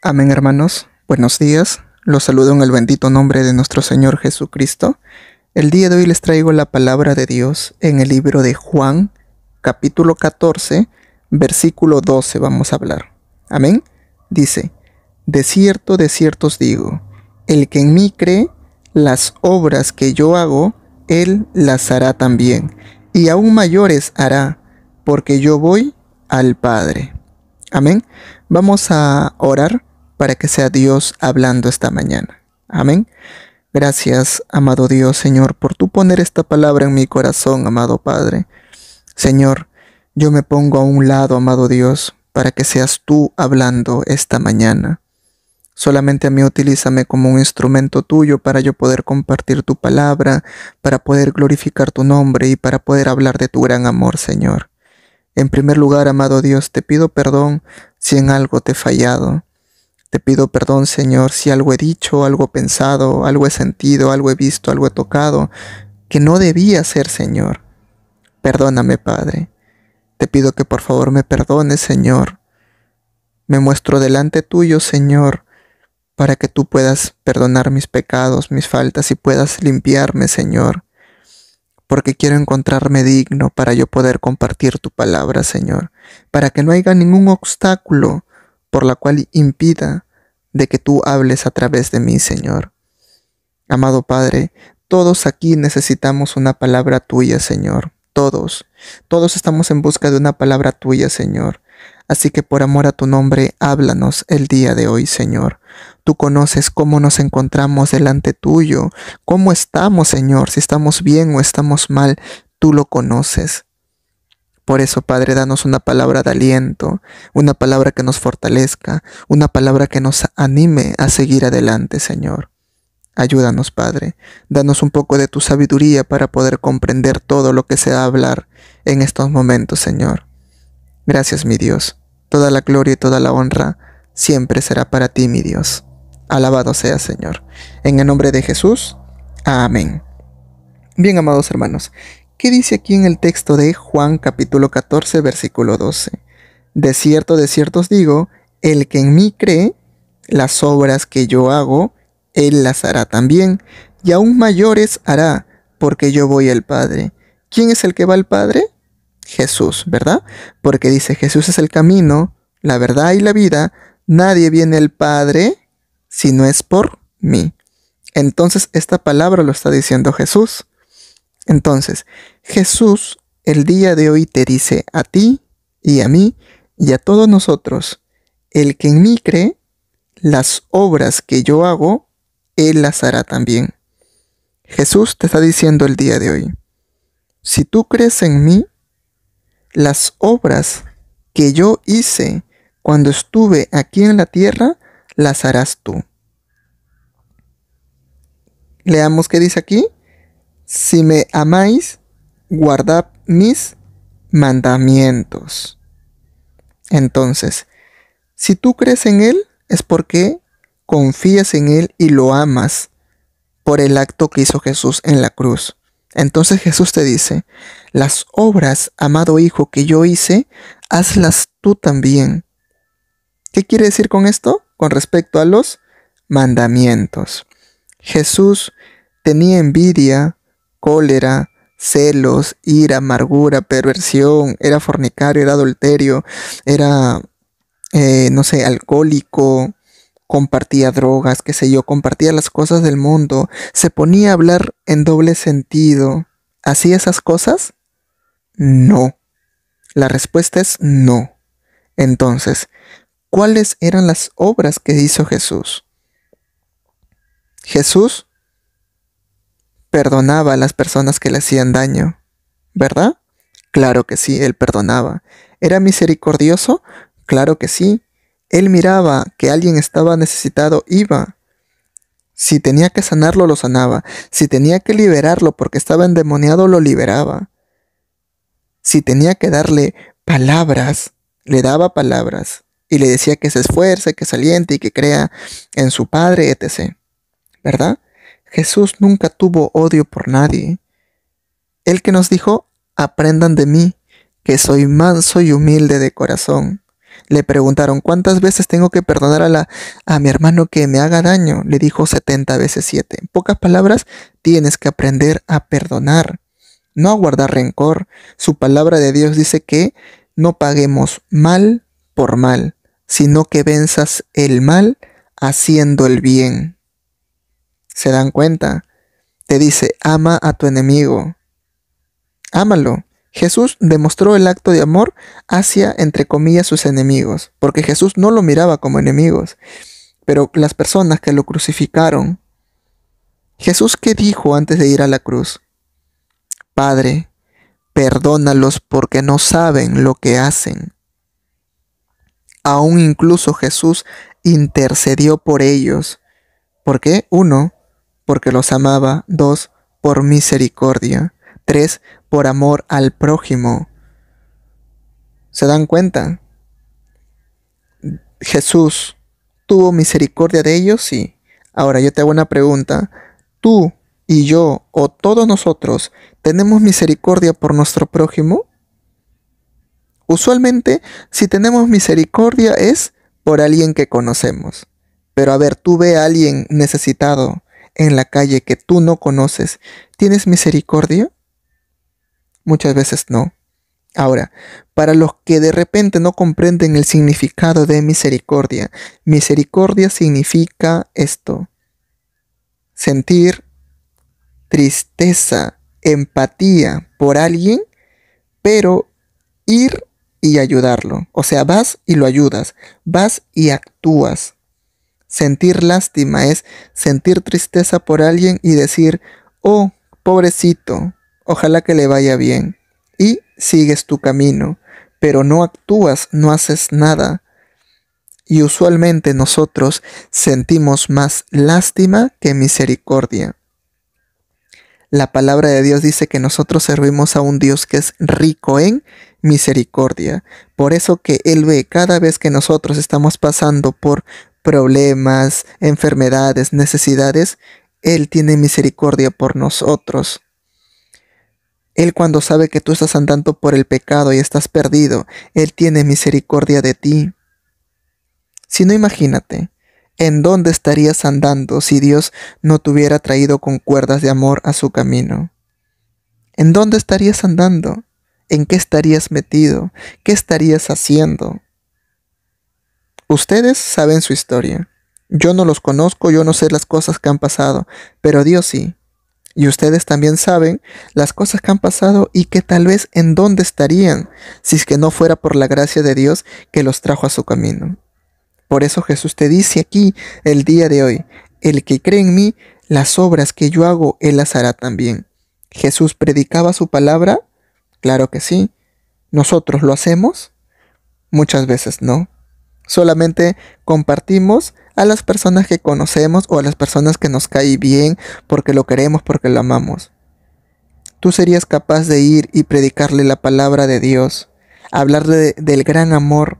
Amén hermanos, buenos días, los saludo en el bendito nombre de nuestro Señor Jesucristo. El día de hoy les traigo la palabra de Dios en el libro de Juan, capítulo 14, versículo 12 vamos a hablar. Amén. Dice, de cierto, de cierto os digo, el que en mí cree, las obras que yo hago, él las hará también, y aún mayores hará, porque yo voy al Padre. Amén. Vamos a orar para que sea Dios hablando esta mañana. Amén. Gracias, amado Dios, Señor, por tu poner esta palabra en mi corazón, amado Padre. Señor, yo me pongo a un lado, amado Dios, para que seas tú hablando esta mañana. Solamente a mí utilízame como un instrumento tuyo para yo poder compartir tu palabra, para poder glorificar tu nombre y para poder hablar de tu gran amor, Señor. En primer lugar, amado Dios, te pido perdón si en algo te he fallado. Te pido perdón, Señor, si algo he dicho, algo he pensado, algo he sentido, algo he visto, algo he tocado, que no debía ser, Señor. Perdóname, Padre. Te pido que por favor me perdones, Señor. Me muestro delante tuyo, Señor, para que tú puedas perdonar mis pecados, mis faltas y puedas limpiarme, Señor. Porque quiero encontrarme digno para yo poder compartir tu palabra, Señor. Para que no haya ningún obstáculo por la cual impida de que tú hables a través de mí, Señor. Amado Padre, todos aquí necesitamos una palabra tuya, Señor. Todos. Todos estamos en busca de una palabra tuya, Señor. Así que por amor a tu nombre, háblanos el día de hoy, Señor. Tú conoces cómo nos encontramos delante tuyo, cómo estamos, Señor, si estamos bien o estamos mal, tú lo conoces. Por eso, Padre, danos una palabra de aliento, una palabra que nos fortalezca, una palabra que nos anime a seguir adelante, Señor. Ayúdanos, Padre, danos un poco de tu sabiduría para poder comprender todo lo que se va a hablar en estos momentos, Señor. Gracias, mi Dios. Toda la gloria y toda la honra siempre será para ti, mi Dios. Alabado sea, Señor. En el nombre de Jesús. Amén. Bien, amados hermanos, ¿Qué dice aquí en el texto de Juan capítulo 14 versículo 12? De cierto, de cierto os digo, el que en mí cree, las obras que yo hago, él las hará también, y aún mayores hará, porque yo voy al Padre. ¿Quién es el que va al Padre? Jesús, ¿verdad? Porque dice, Jesús es el camino, la verdad y la vida, nadie viene al Padre si no es por mí. Entonces esta palabra lo está diciendo Jesús. Entonces, Jesús el día de hoy te dice a ti y a mí y a todos nosotros, el que en mí cree, las obras que yo hago, él las hará también. Jesús te está diciendo el día de hoy, si tú crees en mí, las obras que yo hice cuando estuve aquí en la tierra, las harás tú. Leamos qué dice aquí si me amáis, guardad mis mandamientos. Entonces, si tú crees en Él, es porque confías en Él y lo amas por el acto que hizo Jesús en la cruz. Entonces Jesús te dice, las obras, amado Hijo, que yo hice, hazlas tú también. ¿Qué quiere decir con esto? Con respecto a los mandamientos. Jesús tenía envidia cólera, celos, ira, amargura, perversión, era fornicario, era adulterio, era, eh, no sé, alcohólico, compartía drogas, qué sé yo, compartía las cosas del mundo, se ponía a hablar en doble sentido, ¿hacía esas cosas? No. La respuesta es no. Entonces, ¿cuáles eran las obras que hizo Jesús? Jesús perdonaba a las personas que le hacían daño, ¿verdad? Claro que sí, él perdonaba. ¿Era misericordioso? Claro que sí. Él miraba que alguien estaba necesitado, iba. Si tenía que sanarlo, lo sanaba. Si tenía que liberarlo porque estaba endemoniado, lo liberaba. Si tenía que darle palabras, le daba palabras y le decía que se esfuerce, que saliente y que crea en su padre, etc. ¿Verdad? Jesús nunca tuvo odio por nadie. El que nos dijo, aprendan de mí, que soy manso y humilde de corazón. Le preguntaron, ¿cuántas veces tengo que perdonar a, la, a mi hermano que me haga daño? Le dijo 70 veces 7. En pocas palabras, tienes que aprender a perdonar, no a guardar rencor. Su palabra de Dios dice que no paguemos mal por mal, sino que venzas el mal haciendo el bien se dan cuenta. Te dice, ama a tu enemigo. Ámalo. Jesús demostró el acto de amor hacia, entre comillas, sus enemigos, porque Jesús no lo miraba como enemigos, pero las personas que lo crucificaron. Jesús, ¿qué dijo antes de ir a la cruz? Padre, perdónalos porque no saben lo que hacen. Aún incluso Jesús intercedió por ellos. ¿Por qué? Uno, porque los amaba. Dos, Por misericordia. Tres, Por amor al prójimo. ¿Se dan cuenta? Jesús tuvo misericordia de ellos, sí. Ahora yo te hago una pregunta. ¿Tú y yo o todos nosotros tenemos misericordia por nuestro prójimo? Usualmente, si tenemos misericordia es por alguien que conocemos. Pero a ver, tú ve a alguien necesitado en la calle que tú no conoces, ¿tienes misericordia? Muchas veces no. Ahora, para los que de repente no comprenden el significado de misericordia, misericordia significa esto, sentir tristeza, empatía por alguien, pero ir y ayudarlo. O sea, vas y lo ayudas, vas y actúas. Sentir lástima es sentir tristeza por alguien y decir, oh, pobrecito, ojalá que le vaya bien. Y sigues tu camino, pero no actúas, no haces nada. Y usualmente nosotros sentimos más lástima que misericordia. La palabra de Dios dice que nosotros servimos a un Dios que es rico en misericordia. Por eso que Él ve cada vez que nosotros estamos pasando por problemas, enfermedades, necesidades, Él tiene misericordia por nosotros. Él cuando sabe que tú estás andando por el pecado y estás perdido, Él tiene misericordia de ti. Si no, imagínate, ¿en dónde estarías andando si Dios no te hubiera traído con cuerdas de amor a su camino? ¿En dónde estarías andando? ¿En qué estarías metido? ¿Qué estarías haciendo? Ustedes saben su historia. Yo no los conozco, yo no sé las cosas que han pasado, pero Dios sí. Y ustedes también saben las cosas que han pasado y que tal vez en dónde estarían si es que no fuera por la gracia de Dios que los trajo a su camino. Por eso Jesús te dice aquí el día de hoy, el que cree en mí, las obras que yo hago, él las hará también. ¿Jesús predicaba su palabra? Claro que sí. ¿Nosotros lo hacemos? Muchas veces no. Solamente compartimos a las personas que conocemos o a las personas que nos cae bien porque lo queremos, porque lo amamos. Tú serías capaz de ir y predicarle la palabra de Dios, hablarle del gran amor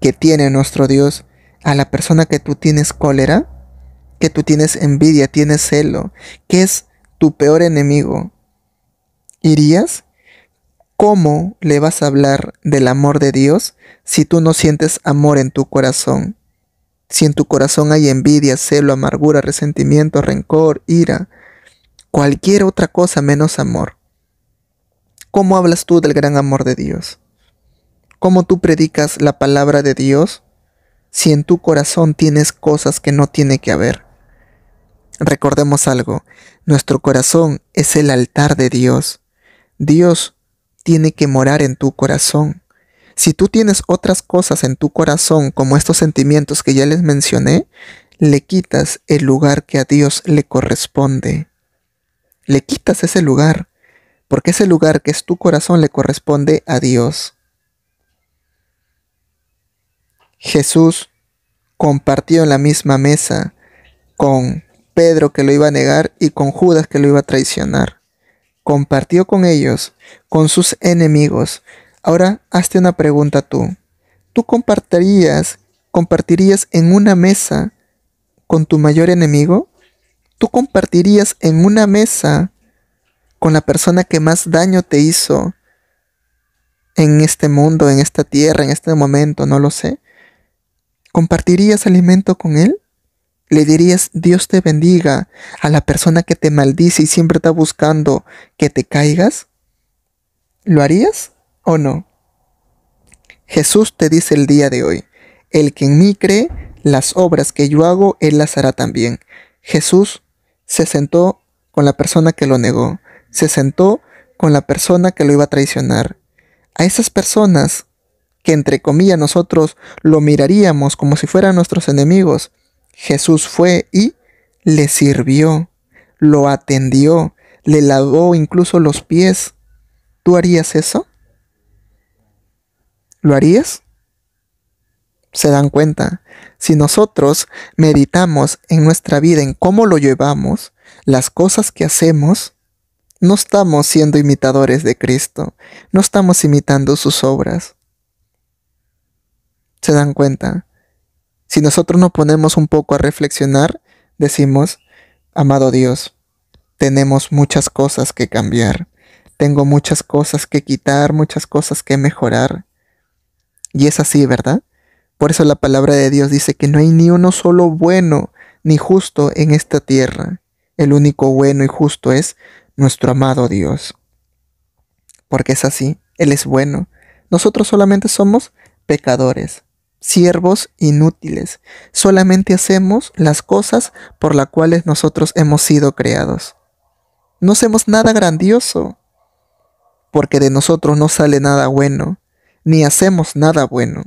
que tiene nuestro Dios a la persona que tú tienes cólera, que tú tienes envidia, tienes celo, que es tu peor enemigo. ¿Irías ¿Cómo le vas a hablar del amor de Dios si tú no sientes amor en tu corazón? Si en tu corazón hay envidia, celo, amargura, resentimiento, rencor, ira, cualquier otra cosa menos amor. ¿Cómo hablas tú del gran amor de Dios? ¿Cómo tú predicas la palabra de Dios si en tu corazón tienes cosas que no tiene que haber? Recordemos algo, nuestro corazón es el altar de Dios. Dios tiene que morar en tu corazón. Si tú tienes otras cosas en tu corazón, como estos sentimientos que ya les mencioné, le quitas el lugar que a Dios le corresponde. Le quitas ese lugar, porque ese lugar que es tu corazón le corresponde a Dios. Jesús compartió en la misma mesa con Pedro que lo iba a negar y con Judas que lo iba a traicionar compartió con ellos, con sus enemigos. Ahora hazte una pregunta tú. ¿Tú compartirías, compartirías en una mesa con tu mayor enemigo? ¿Tú compartirías en una mesa con la persona que más daño te hizo en este mundo, en esta tierra, en este momento? No lo sé. ¿Compartirías alimento con él? Le dirías Dios te bendiga a la persona que te maldice y siempre está buscando que te caigas? ¿Lo harías o no? Jesús te dice el día de hoy, el que en mí cree, las obras que yo hago, él las hará también. Jesús se sentó con la persona que lo negó, se sentó con la persona que lo iba a traicionar. A esas personas que entre comillas nosotros lo miraríamos como si fueran nuestros enemigos, Jesús fue y le sirvió, lo atendió, le lavó incluso los pies. ¿Tú harías eso? ¿Lo harías? Se dan cuenta, si nosotros meditamos en nuestra vida, en cómo lo llevamos, las cosas que hacemos, no estamos siendo imitadores de Cristo, no estamos imitando sus obras. ¿Se dan cuenta? Si nosotros nos ponemos un poco a reflexionar, decimos, amado Dios, tenemos muchas cosas que cambiar, tengo muchas cosas que quitar, muchas cosas que mejorar. Y es así, ¿verdad? Por eso la palabra de Dios dice que no hay ni uno solo bueno ni justo en esta tierra. El único bueno y justo es nuestro amado Dios. Porque es así, Él es bueno. Nosotros solamente somos pecadores siervos inútiles. Solamente hacemos las cosas por las cuales nosotros hemos sido creados. No hacemos nada grandioso, porque de nosotros no sale nada bueno, ni hacemos nada bueno.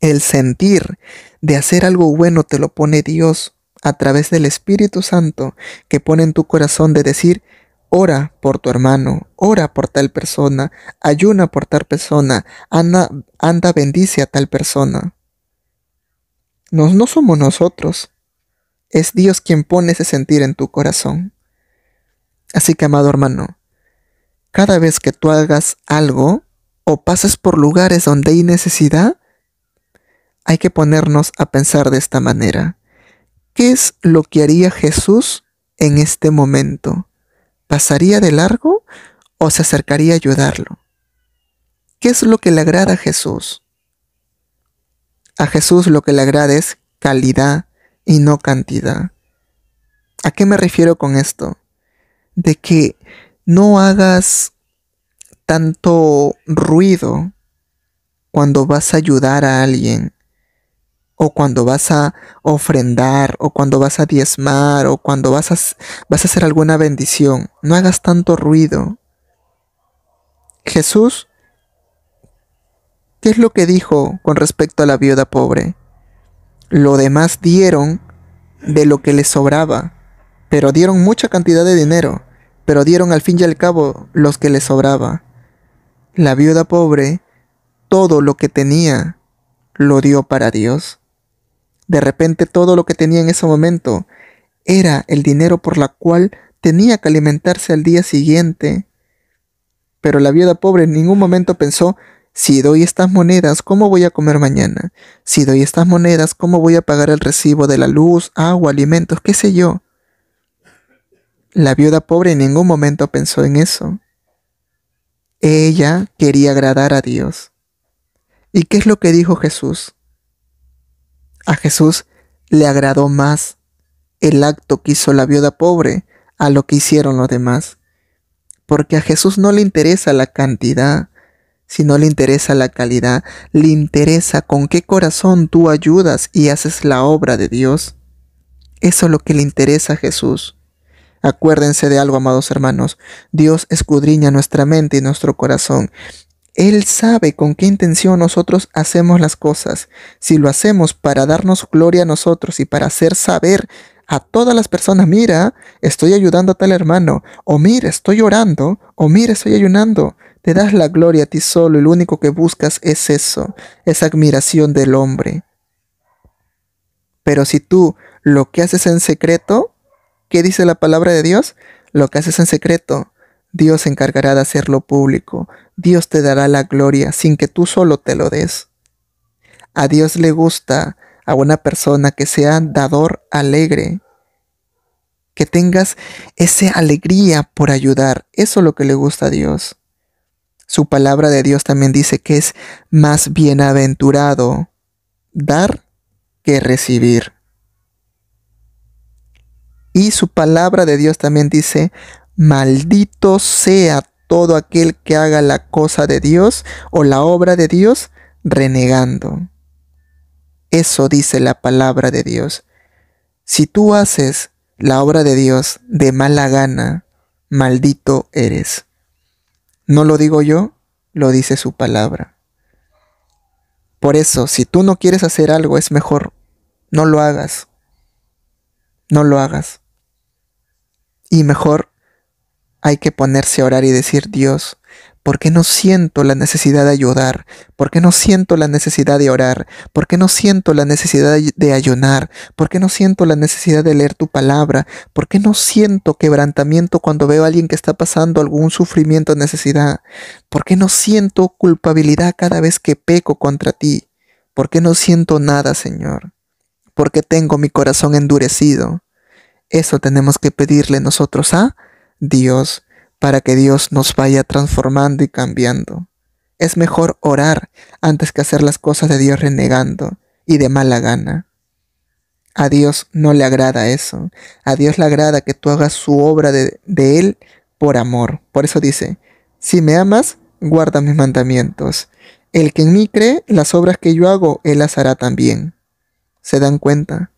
El sentir de hacer algo bueno te lo pone Dios a través del Espíritu Santo que pone en tu corazón de decir, ora por tu hermano, ora por tal persona, ayuna por tal persona, anda, bendice a tal persona. No, no somos nosotros, es Dios quien pone ese sentir en tu corazón. Así que, amado hermano, cada vez que tú hagas algo o pases por lugares donde hay necesidad, hay que ponernos a pensar de esta manera. ¿Qué es lo que haría Jesús en este momento? ¿Pasaría de largo o se acercaría a ayudarlo? ¿Qué es lo que le agrada a Jesús? A Jesús lo que le agrada es calidad y no cantidad. ¿A qué me refiero con esto? De que no hagas tanto ruido cuando vas a ayudar a alguien o cuando vas a ofrendar, o cuando vas a diezmar, o cuando vas a, vas a hacer alguna bendición. No hagas tanto ruido. Jesús, ¿qué es lo que dijo con respecto a la viuda pobre? Lo demás dieron de lo que les sobraba, pero dieron mucha cantidad de dinero, pero dieron al fin y al cabo los que le sobraba. La viuda pobre, todo lo que tenía, lo dio para Dios. De repente todo lo que tenía en ese momento era el dinero por la cual tenía que alimentarse al día siguiente. Pero la viuda pobre en ningún momento pensó, si doy estas monedas, ¿cómo voy a comer mañana? Si doy estas monedas, ¿cómo voy a pagar el recibo de la luz, agua, alimentos, qué sé yo? La viuda pobre en ningún momento pensó en eso. Ella quería agradar a Dios. ¿Y qué es lo que dijo Jesús? A Jesús le agradó más el acto que hizo la viuda pobre a lo que hicieron los demás. Porque a Jesús no le interesa la cantidad, sino le interesa la calidad, le interesa con qué corazón tú ayudas y haces la obra de Dios. Eso es lo que le interesa a Jesús. Acuérdense de algo, amados hermanos. Dios escudriña nuestra mente y nuestro corazón él sabe con qué intención nosotros hacemos las cosas. Si lo hacemos para darnos gloria a nosotros y para hacer saber a todas las personas, mira, estoy ayudando a tal hermano, o mira, estoy orando, o mira, estoy ayunando, te das la gloria a ti solo y lo único que buscas es eso, esa admiración del hombre. Pero si tú lo que haces en secreto, ¿qué dice la palabra de Dios? Lo que haces en secreto, Dios se encargará de hacerlo público, Dios te dará la gloria sin que tú solo te lo des. A Dios le gusta a una persona que sea dador alegre, que tengas esa alegría por ayudar, eso es lo que le gusta a Dios. Su palabra de Dios también dice que es más bienaventurado dar que recibir. Y su palabra de Dios también dice, maldito sea todo aquel que haga la cosa de Dios o la obra de Dios renegando. Eso dice la palabra de Dios. Si tú haces la obra de Dios de mala gana, maldito eres. No lo digo yo, lo dice su palabra. Por eso, si tú no quieres hacer algo, es mejor, no lo hagas. No lo hagas. Y mejor hay que ponerse a orar y decir, Dios, ¿por qué no siento la necesidad de ayudar? ¿Por qué no siento la necesidad de orar? ¿Por qué no siento la necesidad de ayunar? ¿Por qué no siento la necesidad de leer tu palabra? ¿Por qué no siento quebrantamiento cuando veo a alguien que está pasando algún sufrimiento o necesidad? ¿Por qué no siento culpabilidad cada vez que peco contra ti? ¿Por qué no siento nada, Señor? ¿Por qué tengo mi corazón endurecido? Eso tenemos que pedirle nosotros a Dios para que Dios nos vaya transformando y cambiando. Es mejor orar antes que hacer las cosas de Dios renegando y de mala gana. A Dios no le agrada eso. A Dios le agrada que tú hagas su obra de, Él por amor. Por eso dice, si me amas, guarda mis mandamientos. El que en mí cree, las obras que yo hago, Él las hará también. ¿Se dan cuenta?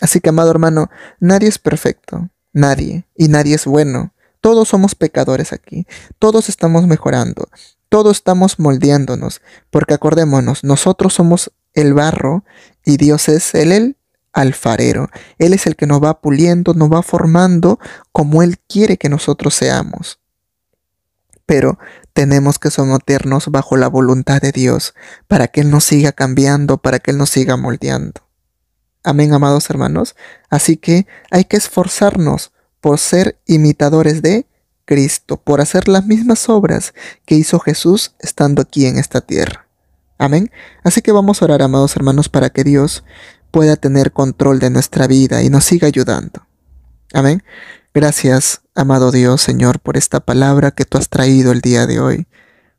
Así que, amado hermano, nadie es perfecto. Nadie. Y nadie es bueno. Todos somos pecadores aquí. Todos estamos mejorando. Todos estamos moldeándonos. Porque acordémonos, nosotros somos el barro y Dios es el, el alfarero. Él es el que nos va puliendo, nos va formando como Él quiere que nosotros seamos. Pero tenemos que someternos bajo la voluntad de Dios para que Él nos siga cambiando, para que Él nos siga moldeando. Amén, amados hermanos. Así que hay que esforzarnos por ser imitadores de Cristo, por hacer las mismas obras que hizo Jesús estando aquí en esta tierra. Amén. Así que vamos a orar, amados hermanos, para que Dios pueda tener control de nuestra vida y nos siga ayudando. Amén. Gracias, amado Dios, Señor, por esta palabra que tú has traído el día de hoy.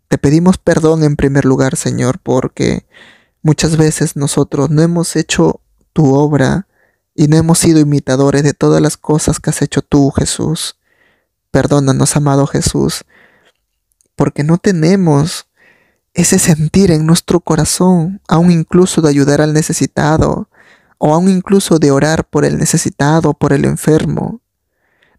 Te pedimos perdón en primer lugar, Señor, porque muchas veces nosotros no hemos hecho tu obra y no hemos sido imitadores de todas las cosas que has hecho tú, Jesús. Perdónanos, amado Jesús, porque no tenemos ese sentir en nuestro corazón, aún incluso de ayudar al necesitado, o aún incluso de orar por el necesitado, por el enfermo.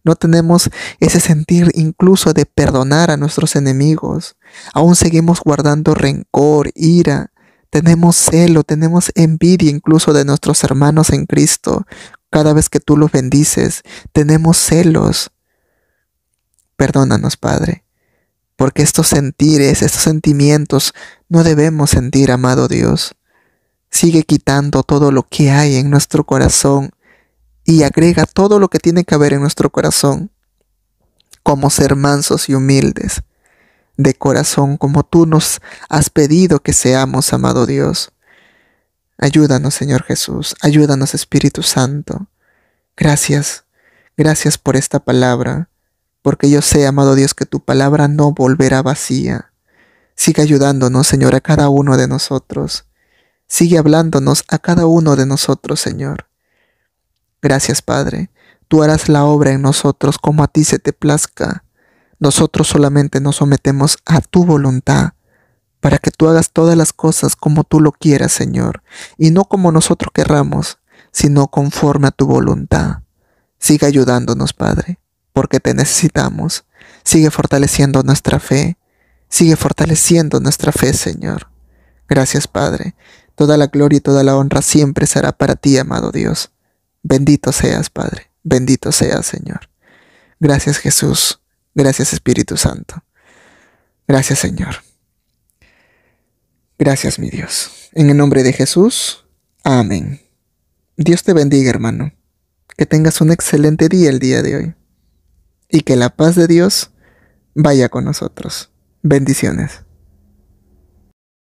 No tenemos ese sentir incluso de perdonar a nuestros enemigos. Aún seguimos guardando rencor, ira, tenemos celo, tenemos envidia incluso de nuestros hermanos en Cristo. Cada vez que tú los bendices, tenemos celos. Perdónanos, Padre, porque estos sentires, estos sentimientos no debemos sentir, amado Dios. Sigue quitando todo lo que hay en nuestro corazón y agrega todo lo que tiene que haber en nuestro corazón, como ser mansos y humildes de corazón como tú nos has pedido que seamos, amado Dios. Ayúdanos, Señor Jesús, ayúdanos, Espíritu Santo. Gracias, gracias por esta palabra, porque yo sé, amado Dios, que tu palabra no volverá vacía. Sigue ayudándonos, Señor, a cada uno de nosotros. Sigue hablándonos a cada uno de nosotros, Señor. Gracias, Padre. Tú harás la obra en nosotros como a ti se te plazca nosotros solamente nos sometemos a tu voluntad para que tú hagas todas las cosas como tú lo quieras, Señor, y no como nosotros querramos, sino conforme a tu voluntad. Sigue ayudándonos, Padre, porque te necesitamos. Sigue fortaleciendo nuestra fe. Sigue fortaleciendo nuestra fe, Señor. Gracias, Padre. Toda la gloria y toda la honra siempre será para ti, amado Dios. Bendito seas, Padre. Bendito seas, Señor. Gracias, Jesús. Gracias Espíritu Santo. Gracias Señor. Gracias mi Dios. En el nombre de Jesús. Amén. Dios te bendiga hermano. Que tengas un excelente día el día de hoy. Y que la paz de Dios vaya con nosotros. Bendiciones.